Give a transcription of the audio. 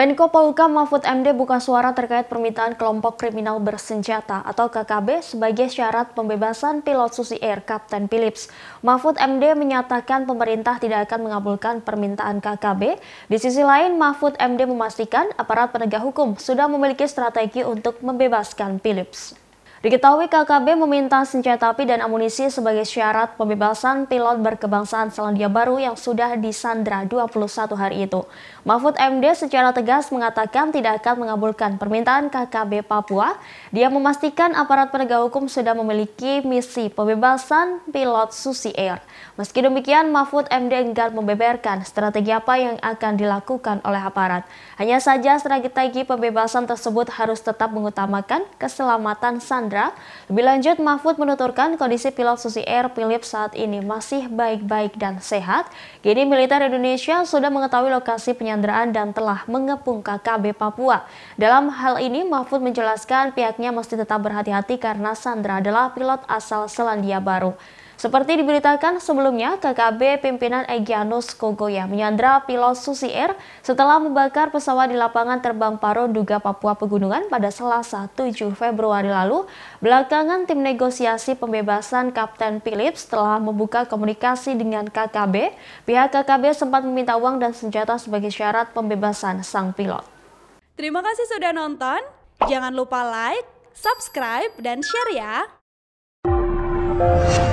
Menko Polhukam Mahfud MD buka suara terkait permintaan kelompok kriminal bersenjata atau KKB sebagai syarat pembebasan pilot Susi Air Kapten Philips. Mahfud MD menyatakan pemerintah tidak akan mengabulkan permintaan KKB. Di sisi lain, Mahfud MD memastikan aparat penegak hukum sudah memiliki strategi untuk membebaskan Philips. Diketahui KKB meminta senjata api dan amunisi sebagai syarat pembebasan pilot berkebangsaan Selandia Baru yang sudah disandra 21 hari itu. Mahfud MD secara tegas mengatakan tidak akan mengabulkan permintaan KKB Papua. Dia memastikan aparat penegak hukum sudah memiliki misi pembebasan pilot Susi Air. Meski demikian, Mahfud MD enggan membeberkan strategi apa yang akan dilakukan oleh aparat. Hanya saja strategi pembebasan tersebut harus tetap mengutamakan keselamatan sandra Sandra. Lebih lanjut, Mahfud menuturkan kondisi pilot Susi Air Philip saat ini masih baik-baik dan sehat. Kini militer Indonesia sudah mengetahui lokasi penyanderaan dan telah mengepung KKB Papua. Dalam hal ini, Mahfud menjelaskan pihaknya mesti tetap berhati-hati karena Sandra adalah pilot asal Selandia Baru. Seperti diberitakan sebelumnya, KKB pimpinan Egyanus Kogoya menyandra pilot Susi Air setelah membakar pesawat di lapangan terbang Paro Duga Papua Pegunungan pada Selasa 7 Februari lalu. Belakangan tim negosiasi pembebasan Kapten Philips telah membuka komunikasi dengan KKB. Pihak KKB sempat meminta uang dan senjata sebagai syarat pembebasan sang pilot. Terima kasih sudah nonton. Jangan lupa like, subscribe, dan share ya.